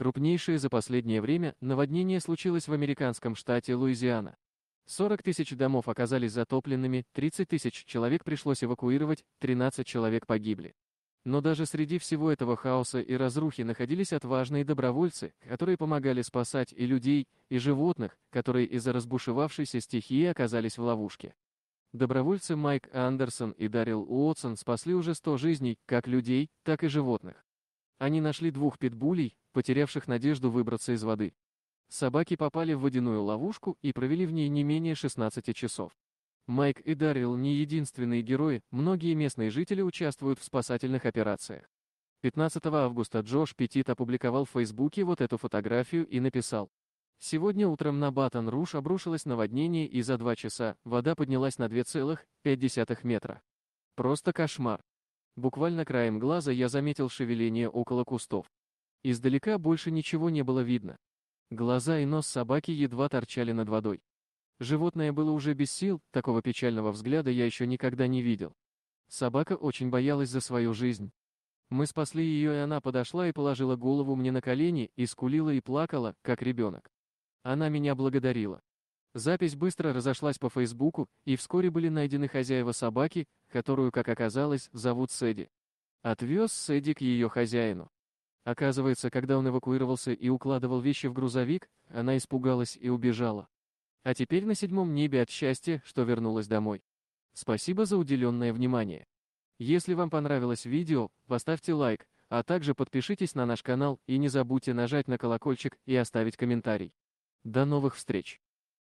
Крупнейшее за последнее время наводнение случилось в американском штате Луизиана. 40 тысяч домов оказались затопленными, 30 тысяч человек пришлось эвакуировать, 13 человек погибли. Но даже среди всего этого хаоса и разрухи находились отважные добровольцы, которые помогали спасать и людей, и животных, которые из-за разбушевавшейся стихии оказались в ловушке. Добровольцы Майк Андерсон и Дарил Уотсон спасли уже 100 жизней, как людей, так и животных. Они нашли двух питбулей, потерявших надежду выбраться из воды. Собаки попали в водяную ловушку и провели в ней не менее 16 часов. Майк и Даррил не единственные герои, многие местные жители участвуют в спасательных операциях. 15 августа Джош Петит опубликовал в Фейсбуке вот эту фотографию и написал. Сегодня утром на Батон-Руш обрушилось наводнение и за два часа вода поднялась на 2,5 метра. Просто кошмар. Буквально краем глаза я заметил шевеление около кустов. Издалека больше ничего не было видно. Глаза и нос собаки едва торчали над водой. Животное было уже без сил, такого печального взгляда я еще никогда не видел. Собака очень боялась за свою жизнь. Мы спасли ее, и она подошла и положила голову мне на колени, и скулила и плакала, как ребенок. Она меня благодарила. Запись быстро разошлась по Фейсбуку, и вскоре были найдены хозяева собаки, которую, как оказалось, зовут Сэдди. Отвез Сэдди к ее хозяину. Оказывается, когда он эвакуировался и укладывал вещи в грузовик, она испугалась и убежала. А теперь на седьмом небе от счастья, что вернулась домой. Спасибо за уделенное внимание. Если вам понравилось видео, поставьте лайк, а также подпишитесь на наш канал и не забудьте нажать на колокольчик и оставить комментарий. До новых встреч!